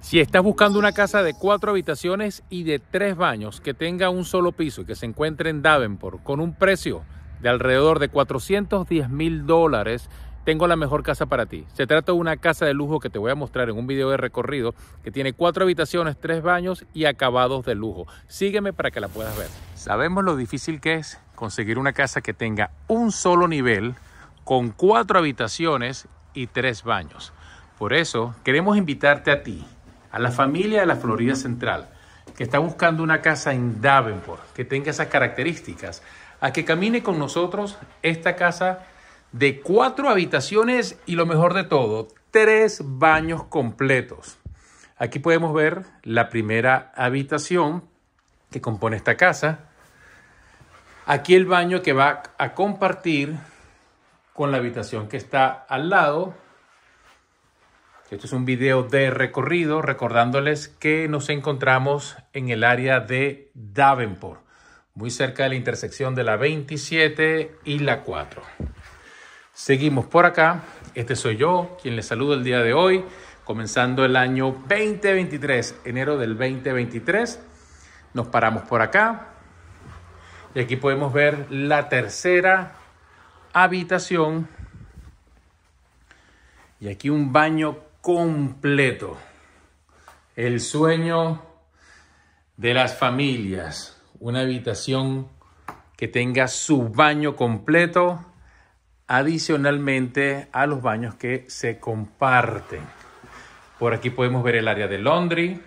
Si estás buscando una casa de cuatro habitaciones y de tres baños que tenga un solo piso y que se encuentre en Davenport con un precio de alrededor de 410 mil dólares, tengo la mejor casa para ti. Se trata de una casa de lujo que te voy a mostrar en un video de recorrido que tiene cuatro habitaciones, tres baños y acabados de lujo. Sígueme para que la puedas ver. Sabemos lo difícil que es conseguir una casa que tenga un solo nivel con cuatro habitaciones y tres baños. Por eso queremos invitarte a ti a la familia de la Florida Central que está buscando una casa en Davenport que tenga esas características, a que camine con nosotros esta casa de cuatro habitaciones y lo mejor de todo, tres baños completos. Aquí podemos ver la primera habitación que compone esta casa. Aquí el baño que va a compartir con la habitación que está al lado este es un video de recorrido recordándoles que nos encontramos en el área de Davenport, muy cerca de la intersección de la 27 y la 4. Seguimos por acá. Este soy yo, quien les saludo el día de hoy, comenzando el año 2023, enero del 2023. Nos paramos por acá. Y aquí podemos ver la tercera habitación. Y aquí un baño completo. El sueño de las familias. Una habitación que tenga su baño completo, adicionalmente a los baños que se comparten. Por aquí podemos ver el área de laundry.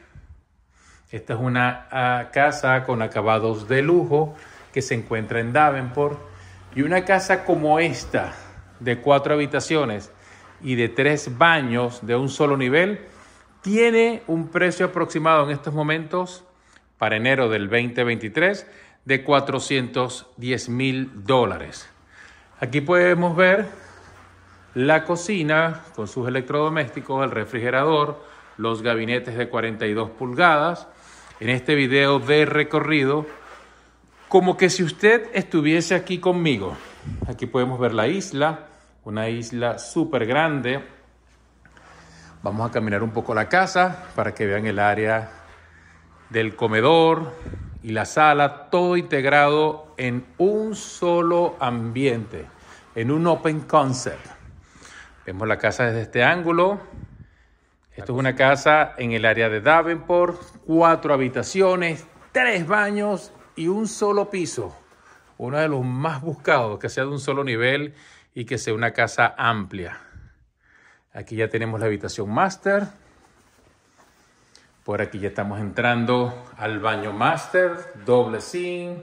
Esta es una ah, casa con acabados de lujo que se encuentra en Davenport. Y una casa como esta, de cuatro habitaciones, y de tres baños de un solo nivel, tiene un precio aproximado en estos momentos, para enero del 2023, de 410 mil dólares. Aquí podemos ver la cocina con sus electrodomésticos, el refrigerador, los gabinetes de 42 pulgadas. En este video de recorrido, como que si usted estuviese aquí conmigo. Aquí podemos ver la isla, una isla súper grande. Vamos a caminar un poco la casa para que vean el área del comedor y la sala, todo integrado en un solo ambiente, en un open concept. Vemos la casa desde este ángulo. Esto es una casa en el área de Davenport, cuatro habitaciones, tres baños y un solo piso. Uno de los más buscados, que sea de un solo nivel y que sea una casa amplia. Aquí ya tenemos la habitación master. Por aquí ya estamos entrando al baño master, doble zinc.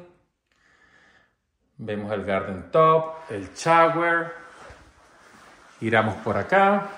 Vemos el garden top, el shower. Giramos por acá.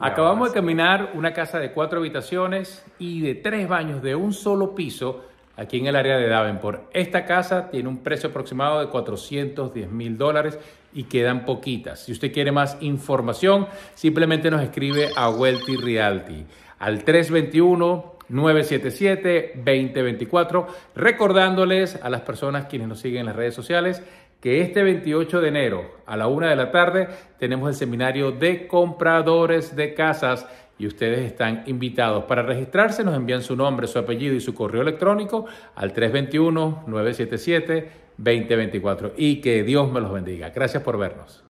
Acabamos de caminar una casa de cuatro habitaciones y de tres baños de un solo piso aquí en el área de Davenport. Esta casa tiene un precio aproximado de 410 mil dólares y quedan poquitas. Si usted quiere más información, simplemente nos escribe a Wealthy Realty al 321 977-2024, recordándoles a las personas quienes nos siguen en las redes sociales que este 28 de enero a la una de la tarde tenemos el seminario de compradores de casas y ustedes están invitados. Para registrarse nos envían su nombre, su apellido y su correo electrónico al 321-977-2024 y que Dios me los bendiga. Gracias por vernos.